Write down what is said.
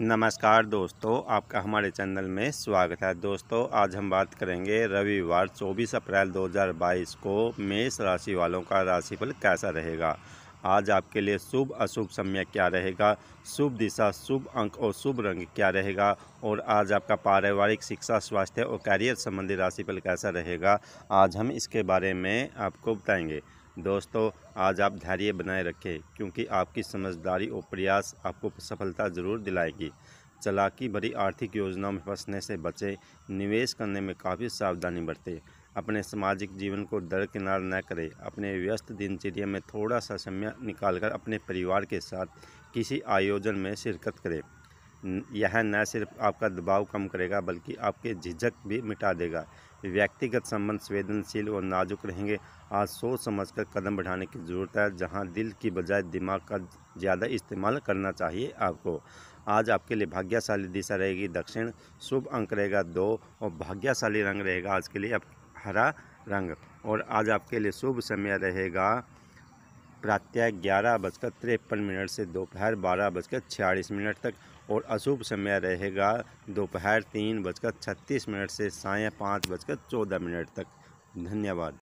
नमस्कार दोस्तों आपका हमारे चैनल में स्वागत है दोस्तों आज हम बात करेंगे रविवार 24 अप्रैल 2022 को मेष राशि वालों का राशिफल कैसा रहेगा आज आपके लिए शुभ अशुभ समय क्या रहेगा शुभ दिशा शुभ अंक और शुभ रंग क्या रहेगा और आज आपका पारिवारिक शिक्षा स्वास्थ्य और कैरियर संबंधी राशिफल कैसा रहेगा आज हम इसके बारे में आपको बताएँगे दोस्तों आज आप धैर्य बनाए रखें क्योंकि आपकी समझदारी और प्रयास आपको सफलता ज़रूर दिलाएगी चलाकी भरी आर्थिक योजनाओं में फंसने से बचें निवेश करने में काफ़ी सावधानी बरतें अपने सामाजिक जीवन को दरकिनार न करें अपने व्यस्त दिनचर्या में थोड़ा सा समय निकालकर अपने परिवार के साथ किसी आयोजन में शिरकत करें यह न सिर्फ आपका दबाव कम करेगा बल्कि आपके झिझक भी मिटा देगा व्यक्तिगत संबंध संवेदनशील और नाजुक रहेंगे आज सोच समझकर कदम बढ़ाने की ज़रूरत है जहां दिल की बजाय दिमाग का ज़्यादा इस्तेमाल करना चाहिए आपको आज आपके लिए भाग्यशाली दिशा रहेगी दक्षिण शुभ अंक रहेगा दो और भाग्यशाली रंग रहेगा आज के लिए हरा रंग और आज आपके लिए शुभ समय रहेगा प्रातः ग्यारह बजकर तिरपन मिनट से दोपहर बारह बजकर छियालीस मिनट तक और अशुभ समय रहेगा दोपहर तीन बजकर छत्तीस मिनट से साय पाँच बजकर चौदह मिनट तक धन्यवाद